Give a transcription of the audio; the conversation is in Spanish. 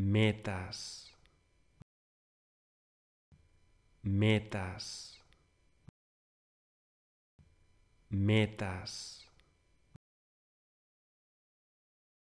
metas, metas, metas.